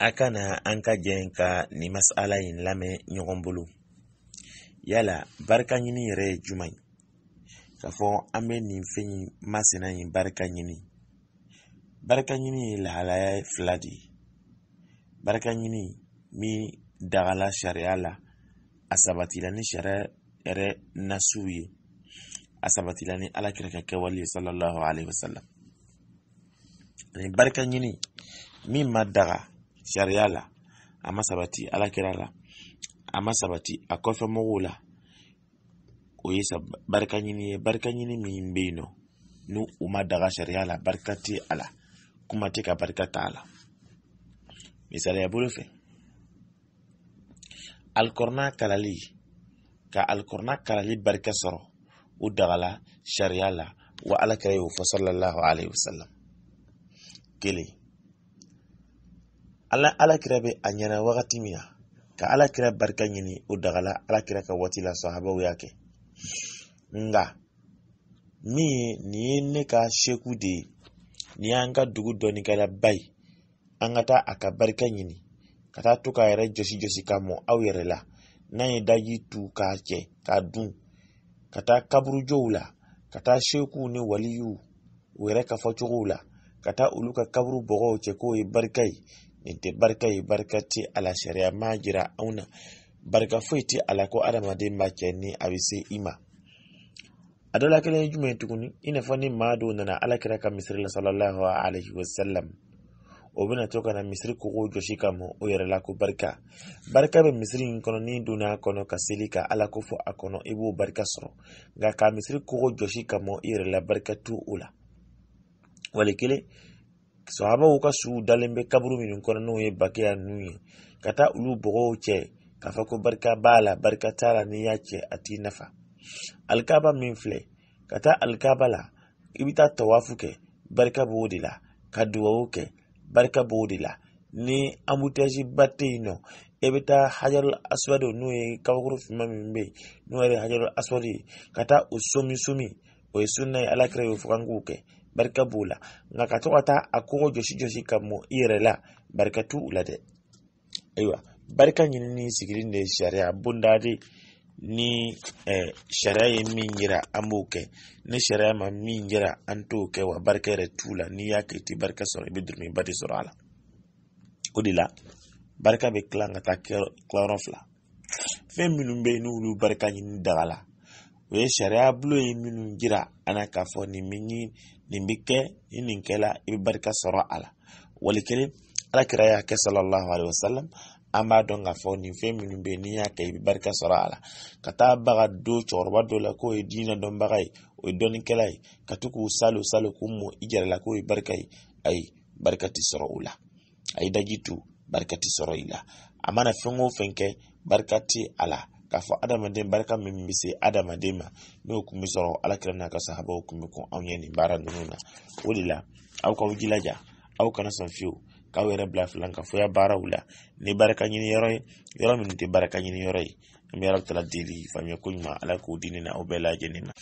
a kana an ka jɛ ka ni masala in lamɛn ɲɔgɔn bolo yala barika ɲini yɛrɛ ye juman ye k'a fɔ an be nin fɛn in masina in barika ɲini barika ɲini ye lahalaya fila di ye barika ɲini min dagala sariya la a sabatila ni sariya yɛrɛ nasuw ye a sabatila ni alakira ka kɛwale ye sallallahu alaihi wasallam ani barika ɲini min ma daga sariya la a ma sabati alakira la a ma sabati a kɔfɛ la o ye barika ye barika min bɛ yen nɔ ni u ma daga sariya la barika tɛ a la kuma tɛ ka barika t'a la misaliya bolo fɛ alikɔrɔna kalali ka alikɔrɔna kalali barika sɔrɔ u dagala sariya la wa ala kɛra y'o fɔ sɔlɔlahu alayhi wa sallam kelen ala alakira be a ɲɛna wagati min na ka alakira barika ɲini o dagala alakira ka waati la sahabaw y'a kɛ nga min ye nin ye ne ka seku de ye nin y'an ka dugu dɔnnikɛlaba ye an ka taa a ka barika ɲini ka taa to k'a yɛrɛ jɔsi k'a mɔ aw yɛrɛ la n'an ye daji tu k'a cɛ k'a dun ka taa kaburujow la ka taa sekuw ni waliyu u yɛrɛ ka fɔcogow la ka taa olu ka kaburu bɔgɔw cɛ k'o ye barika ye nin tɛ barika ye barika tɛ a la sariya m'a jira anw na barika foyi tɛ a la ko adamaden b'a kɛ ni a bɛ se i ma a dɔ la kelen ye jumɛn tuguni i n'a fɔ ni maa dɔw nana ala kira ka misiri la sallallahu alaihi wa sallam o bɛna to ka na misiri kogo jɔsi ka mɔ o yɛrɛ la ko barika barika bɛ misiri in kɔnɔ ni donna a kɔnɔ ka seli ka ala ko fɔ a kɔnɔ i b'o barika sɔrɔ nka ka misiri kogo jɔsi ka mɔ i yɛrɛ la barika t'o la wali kelen sahabaw ka suw dalen bɛ kaburu minnu kɔnɔ n'o ye bakiya ninnu ye ka taa olu bɔgɔw cɛ k'a fɔ ko barika b'a la barika t'a la n'i y'a cɛ a t'i nafa alikaba min filɛ ka taa alikaba la i bɛ taa tawafu kɛ barika b'o de la ka duwawu kɛ barika b'o de la ni ambutɛsi ba tɛ nɔ e bɛ taa hajarul aswadu n'o ye kabakuru finman min bɛ yen yɛrɛ hajarul aswadu ye ka taa o somi somi o ye sunna ye ala y'o fɔ k'an kɛ barka bula la nka ka to ka taa a kogo jɔsi-jɔsi ka mɔ i la barika t'u la dɛ ayiwa barika ɲini ni sigili de sariya bondaadi ni eh, sariya ye min yira an b'o kɛ ni sharia ma min yira an t'o kɛ wa barika yɛrɛ t'u la n'i y'a kɛ i tɛ barika sɔrɔ i bɛ durumiba de sɔrɔ a la o de la barika bɛ tilan ka taa kilayɔrɔ fila fɛn minnu bɛ yen n'olu barika ɲini daga la o ye sariya bulon ye minnu jira an k'a fɔ nin bɛ ɲi nin bɛ kɛ ni nin kɛla i bɛ barika sɔrɔ a la wali kelen alakira y'a kɛ sallallahu alaihi wasallam an b'a dɔn k'a fɔ nin fɛn minnu bɛ yen n'i y'a kɛ i bɛ barika sɔrɔ a la ka taa baga don cɛkɔrɔba dɔ la k'o ye diinɛ dɔnbaga ye o ye dɔnnikɛla ye ka to k'u salo salo k'u mɔ i yɛrɛ la k'o ye barika ye ayi barika tɛ sɔrɔ o la a ye daji tu barika tɛ sɔrɔ i la a mana fɛn o fɛn kɛ barika tɛ a la k'a fɔ adamaden barika min be se adamaden ma n'o kun bɛ sɔrɔ alakira n'a ka sahabaw kun bɛ kun anw ye nin baara nunu na o de la aw k'aw jilaja aw kana sɔn fiyewu k'aw yɛrɛ bila filankafoya baaraw la ni barika ɲini yɔrɔ ye yɔrɔ min tɛ barika ɲini yɔrɔ ye an bɛ deli faamuya ko ɲuman ala k'o di na aw bɛɛ lajɛlen ma